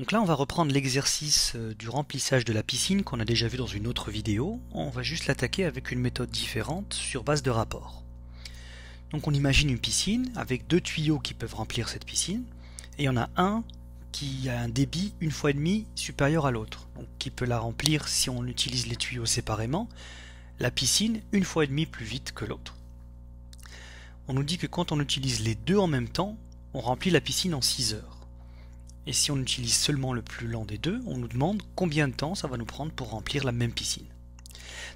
Donc là, on va reprendre l'exercice euh, du remplissage de la piscine qu'on a déjà vu dans une autre vidéo. On va juste l'attaquer avec une méthode différente sur base de rapport. Donc on imagine une piscine avec deux tuyaux qui peuvent remplir cette piscine, et il y en a un qui a un débit une fois et demi supérieur à l'autre, donc qui peut la remplir si on utilise les tuyaux séparément, la piscine une fois et demie plus vite que l'autre. On nous dit que quand on utilise les deux en même temps, on remplit la piscine en 6 heures. Et si on utilise seulement le plus lent des deux, on nous demande combien de temps ça va nous prendre pour remplir la même piscine.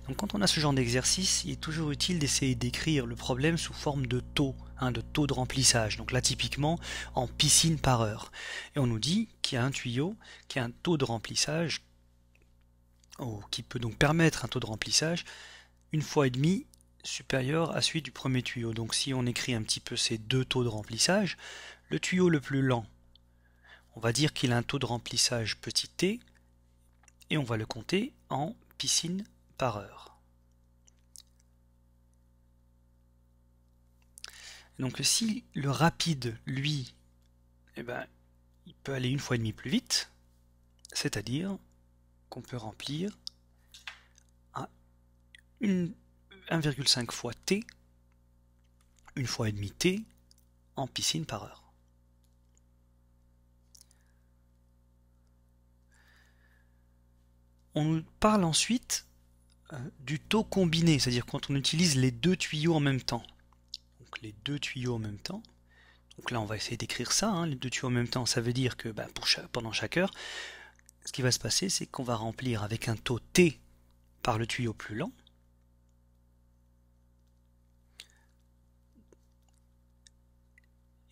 Donc quand on a ce genre d'exercice, il est toujours utile d'essayer d'écrire le problème sous forme de taux, hein, de taux de remplissage. Donc là typiquement en piscine par heure. Et on nous dit qu'il y a un tuyau qui a un taux de remplissage, ou oh, qui peut donc permettre un taux de remplissage une fois et demie supérieur à celui du premier tuyau. Donc si on écrit un petit peu ces deux taux de remplissage, le tuyau le plus lent on va dire qu'il a un taux de remplissage petit t et on va le compter en piscine par heure. Donc si le rapide, lui, eh ben, il peut aller une fois et demie plus vite, c'est-à-dire qu'on peut remplir à 1,5 fois t, une fois et demie t, en piscine par heure. On nous parle ensuite euh, du taux combiné, c'est-à-dire quand on utilise les deux tuyaux en même temps. Donc les deux tuyaux en même temps. Donc là, on va essayer d'écrire ça. Hein, les deux tuyaux en même temps, ça veut dire que bah, pendant chaque heure, ce qui va se passer, c'est qu'on va remplir avec un taux T par le tuyau plus lent.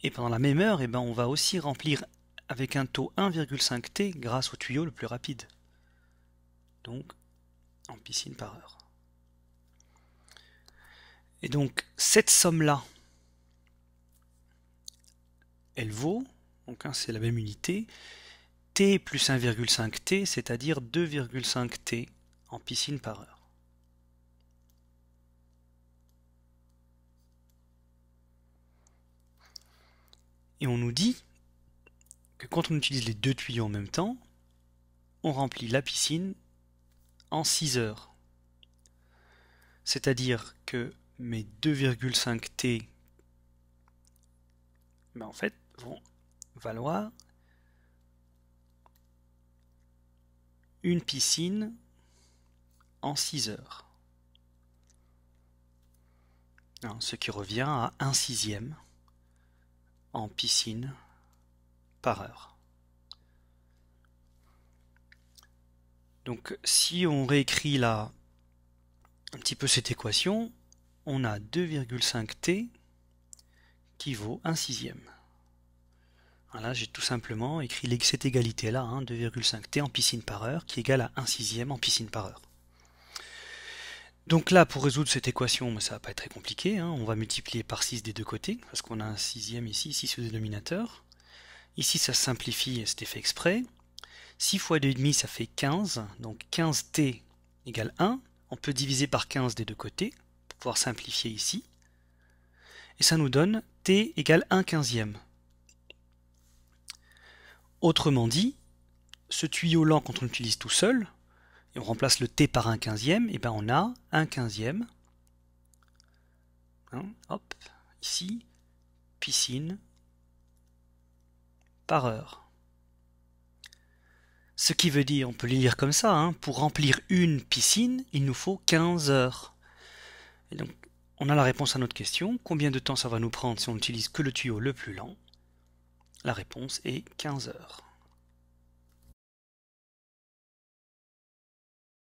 Et pendant la même heure, et eh ben, on va aussi remplir avec un taux 1,5t grâce au tuyau le plus rapide donc en piscine par heure. Et donc cette somme-là, elle vaut, donc hein, c'est la même unité, t plus 1,5t, c'est-à-dire 2,5t en piscine par heure. Et on nous dit que quand on utilise les deux tuyaux en même temps, on remplit la piscine en 6 heures. C'est-à-dire que mes 2,5 T ben, en fait vont valoir une piscine en 6 heures. Hein, ce qui revient à 1 sixième en piscine par heure. Donc si on réécrit là un petit peu cette équation, on a 2,5t qui vaut 1 sixième. Voilà, j'ai tout simplement écrit cette égalité là, 2,5t en piscine par heure, qui est égale à 1 sixième en piscine par heure. Donc là, pour résoudre cette équation, ça ne va pas être très compliqué, hein. on va multiplier par 6 des deux côtés, parce qu'on a un sixième ici, 6 au dénominateur. Ici, ça simplifie, c'était fait exprès. 6 fois 2,5 ça fait 15, donc 15t égale 1. On peut diviser par 15 des deux côtés pour pouvoir simplifier ici. Et ça nous donne t égale 1 quinzième. Autrement dit, ce tuyau lent quand on l'utilise tout seul, et on remplace le t par 1 quinzième, et eh bien on a 1 quinzième. Hein, hop, ici, piscine par heure. Ce qui veut dire, on peut les lire comme ça, hein, pour remplir une piscine, il nous faut 15 heures. Et donc, on a la réponse à notre question, combien de temps ça va nous prendre si on n'utilise que le tuyau le plus lent La réponse est 15 heures.